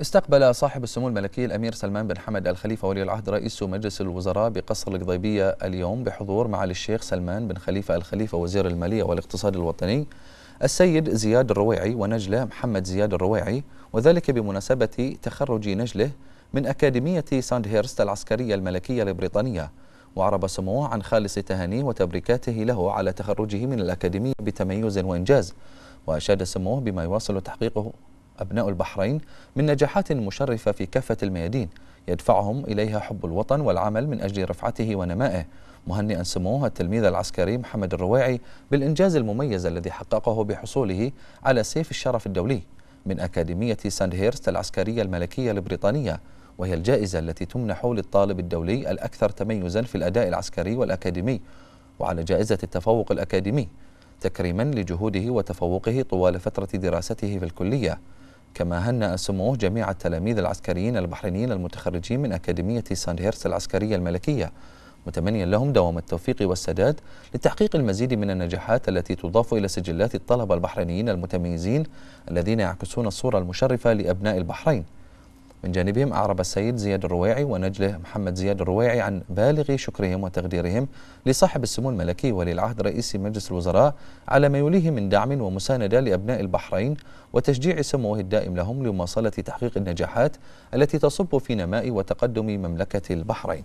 استقبل صاحب السمو الملكي الأمير سلمان بن حمد الخليفة ولي العهد رئيس مجلس الوزراء بقصر القضيبية اليوم بحضور معالي الشيخ سلمان بن خليفة الخليفة وزير المالية والاقتصاد الوطني السيد زياد الرويعي ونجلة محمد زياد الرويعي وذلك بمناسبة تخرج نجله من أكاديمية ساند هيرست العسكرية الملكية البريطانية وعرب سموه عن خالص تهانيه وتبريكاته له على تخرجه من الأكاديمية بتميز وإنجاز وأشاد سموه بما يواصل تحقيقه أبناء البحرين من نجاحات مشرفة في كافة الميادين يدفعهم إليها حب الوطن والعمل من أجل رفعته ونمائه مهنئا سموه التلميذ العسكري محمد الرواعي بالإنجاز المميز الذي حققه بحصوله على سيف الشرف الدولي من أكاديمية ساند هيرست العسكرية الملكية البريطانية وهي الجائزة التي تمنح للطالب الدولي الأكثر تميزا في الأداء العسكري والأكاديمي وعلى جائزة التفوق الأكاديمي تكريما لجهوده وتفوقه طوال فترة دراسته في الكلية كما هنأ سموه جميع التلاميذ العسكريين البحرينيين المتخرجين من أكاديمية ساند هيرس العسكرية الملكية متمنيا لهم دوام التوفيق والسداد لتحقيق المزيد من النجاحات التي تضاف إلى سجلات الطلبة البحرينيين المتميزين الذين يعكسون الصورة المشرفة لأبناء البحرين من جانبهم أعرب السيد زياد الرويعي ونجله محمد زياد الرويعي عن بالغ شكرهم وتقديرهم لصاحب السمو الملكي ولي العهد رئيس مجلس الوزراء على ما يوليه من دعم ومساندة لأبناء البحرين وتشجيع سموه الدائم لهم لمواصلة تحقيق النجاحات التي تصب في نماء وتقدم مملكة البحرين